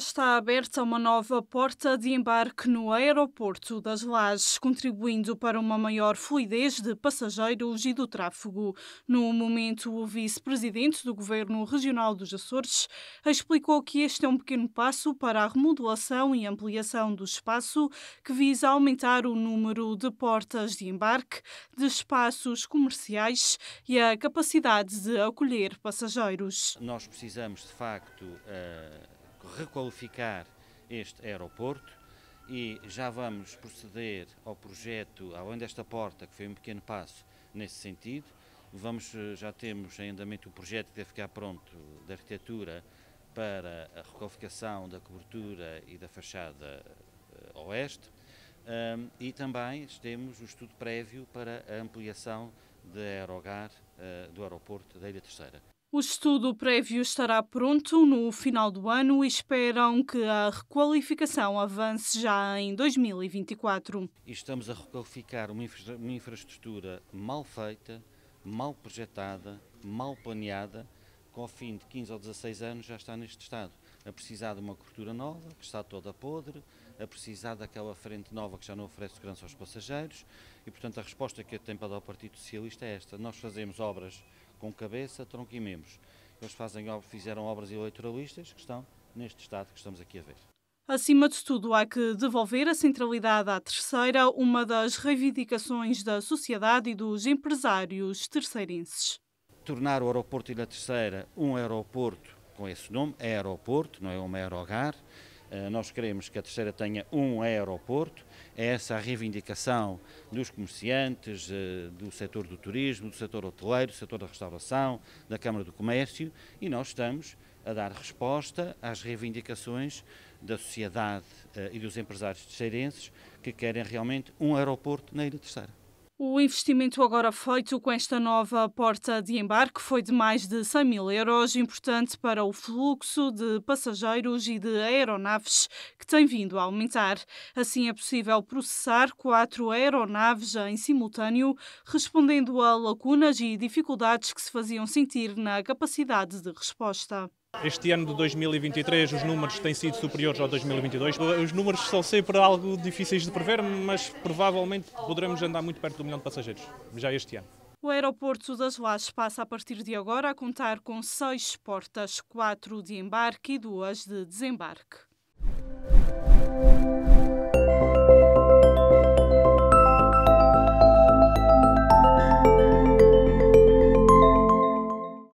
está aberta uma nova porta de embarque no aeroporto das Lajes, contribuindo para uma maior fluidez de passageiros e do tráfego. No momento, o vice-presidente do Governo Regional dos Açores explicou que este é um pequeno passo para a remodelação e ampliação do espaço que visa aumentar o número de portas de embarque, de espaços comerciais e a capacidade de acolher passageiros. Nós precisamos, de facto, uh requalificar este aeroporto e já vamos proceder ao projeto, além desta porta, que foi um pequeno passo nesse sentido. Vamos, eh, já temos em andamento o projeto que deve ficar pronto de arquitetura para a requalificação da cobertura e da fachada eh, oeste. Um, e também temos o estudo prévio para a ampliação de aerogar uh, do aeroporto da Ilha Terceira. O estudo prévio estará pronto no final do ano e esperam que a requalificação avance já em 2024. Estamos a requalificar uma, infra uma infraestrutura mal feita, mal projetada, mal planeada, que ao fim de 15 ou 16 anos já está neste estado. A precisar de uma cobertura nova, que está toda podre, a precisar daquela frente nova que já não oferece segurança aos passageiros e, portanto, a resposta que eu tenho para dar ao Partido Socialista é esta. Nós fazemos obras com cabeça, tronco e membros. Eles fazem, fizeram obras eleitoralistas que estão neste estado que estamos aqui a ver. Acima de tudo, há que devolver a centralidade à terceira, uma das reivindicações da sociedade e dos empresários terceirenses. Tornar o aeroporto e a Terceira um aeroporto com esse nome, é aeroporto, não é uma aerogar, eh, nós queremos que a terceira tenha um aeroporto, é essa a reivindicação dos comerciantes, eh, do setor do turismo, do setor hoteleiro, do setor da restauração, da Câmara do Comércio e nós estamos a dar resposta às reivindicações da sociedade eh, e dos empresários terceirenses que querem realmente um aeroporto na Ilha Terceira. O investimento agora feito com esta nova porta de embarque foi de mais de 100 mil euros, importante para o fluxo de passageiros e de aeronaves que tem vindo a aumentar. Assim é possível processar quatro aeronaves em simultâneo, respondendo a lacunas e dificuldades que se faziam sentir na capacidade de resposta. Este ano de 2023 os números têm sido superiores ao 2022. Os números são sempre algo difíceis de prever, mas provavelmente poderemos andar muito perto do milhão de passageiros, já este ano. O aeroporto das Lajes passa a partir de agora a contar com seis portas, quatro de embarque e duas de desembarque.